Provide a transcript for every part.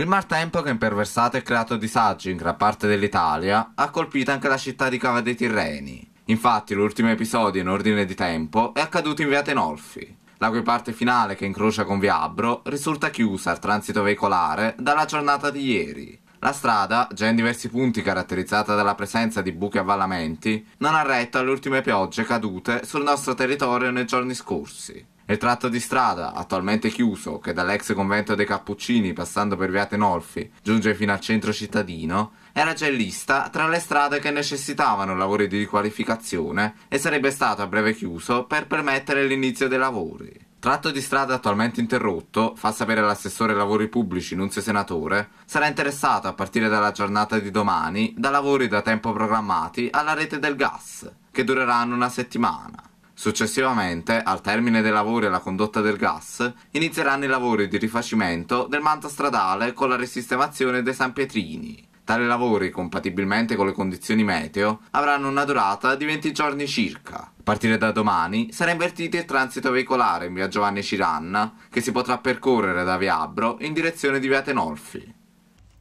Il maltempo che ha imperversato e creato disagi in gran parte dell'Italia ha colpito anche la città di Cava dei Tirreni. Infatti l'ultimo episodio in ordine di tempo è accaduto in via Tenolfi, la cui parte finale che incrocia con via Abro risulta chiusa al transito veicolare dalla giornata di ieri. La strada, già in diversi punti caratterizzata dalla presenza di buchi e avvallamenti, non ha retto alle ultime piogge cadute sul nostro territorio nei giorni scorsi. Il tratto di strada, attualmente chiuso, che dall'ex convento dei Cappuccini, passando per via Tenolfi, giunge fino al centro cittadino, era già in lista tra le strade che necessitavano lavori di riqualificazione e sarebbe stato a breve chiuso per permettere l'inizio dei lavori. Tratto di strada attualmente interrotto, fa sapere l'assessore lavori pubblici Nunzio Senatore, sarà interessato a partire dalla giornata di domani da lavori da tempo programmati alla rete del gas, che dureranno una settimana. Successivamente, al termine dei lavori alla condotta del gas, inizieranno i lavori di rifacimento del manto stradale con la risistemazione dei San Pietrini. Tali lavori, compatibilmente con le condizioni meteo, avranno una durata di 20 giorni circa. A partire da domani sarà invertito il transito veicolare in via Giovanni Ciranna, che si potrà percorrere da Viabro in direzione di via Tenolfi.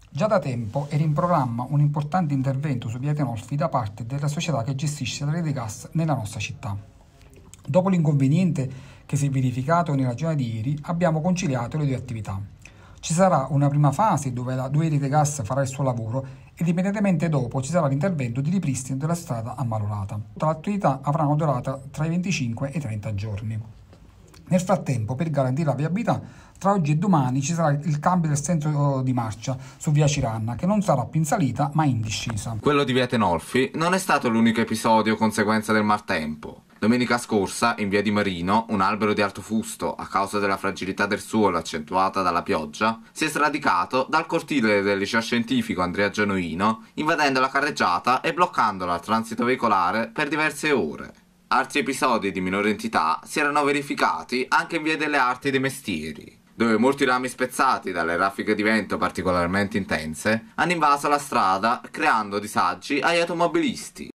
Già da tempo era in programma un importante intervento su via Tenolfi da parte della società che gestisce la rete gas nella nostra città. Dopo l'inconveniente che si è verificato nella giornata di ieri, abbiamo conciliato le due attività. Ci sarà una prima fase dove la 2 Rete Gas farà il suo lavoro e immediatamente dopo ci sarà l'intervento di ripristino della strada ammalorata. Tutte le attività avranno durata tra i 25 e i 30 giorni. Nel frattempo, per garantire la viabilità, tra oggi e domani ci sarà il cambio del centro di marcia su via Ciranna, che non sarà più in salita ma in discesa. Quello di via Tenolfi non è stato l'unico episodio conseguenza del maltempo. Domenica scorsa, in via di Marino, un albero di alto fusto, a causa della fragilità del suolo accentuata dalla pioggia, si è sradicato dal cortile del liceo scientifico Andrea Genoino, invadendo la carreggiata e bloccandola al transito veicolare per diverse ore. Altri episodi di minore entità si erano verificati anche in via delle arti e dei mestieri, dove molti rami spezzati dalle raffiche di vento particolarmente intense hanno invaso la strada creando disagi agli automobilisti.